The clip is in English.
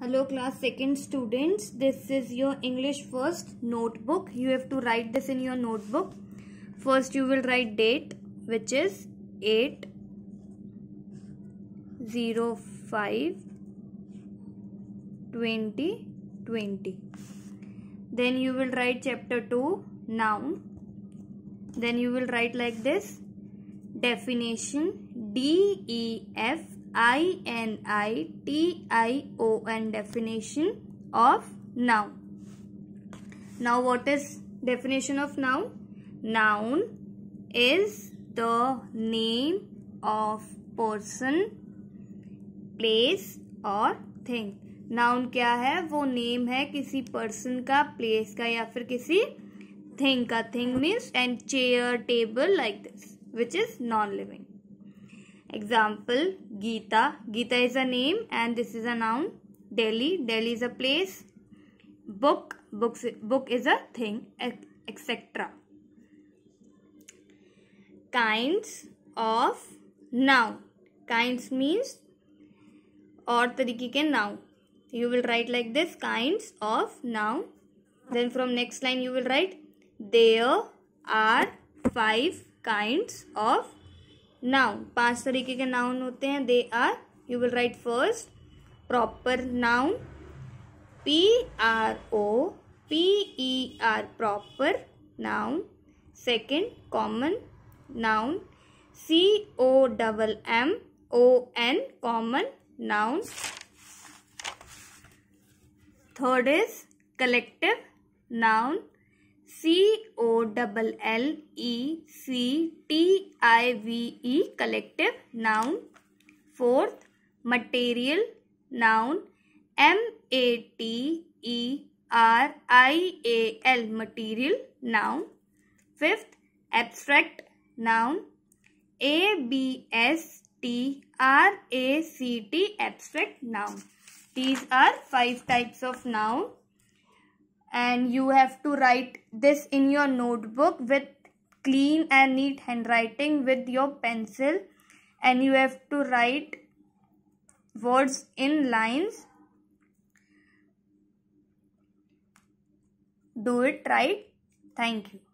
Hello class 2nd students, this is your English first notebook. You have to write this in your notebook. First you will write date which is 8 0 5 20 20. Then you will write chapter 2 noun. Then you will write like this definition D E F I N I T I O N definition of now now what is definition of now noun is the name of person place और thing noun क्या है वो name है किसी person का place का या फिर किसी थिंग का thing means and chair table like this which is non living Example, Gita. Gita is a name and this is a noun. Delhi. Delhi is a place. Book. Books, book is a thing, etc. Kinds of noun. Kinds means or तरीके के noun. You will write like this, kinds of noun. Then from next line you will write, there are five kinds of noun पांच तरीके के noun होते हैं they are you will write first proper noun P R O P E R proper noun second common noun C O double M O N common noun third is collective noun C O L L E C T I V E collective noun. Fourth, material noun M A T E R I A L material noun. Fifth, abstract noun A B S T R A C T abstract noun. These are five types of noun and you have to write this in your notebook with clean and neat handwriting with your pencil and you have to write words in lines do it right thank you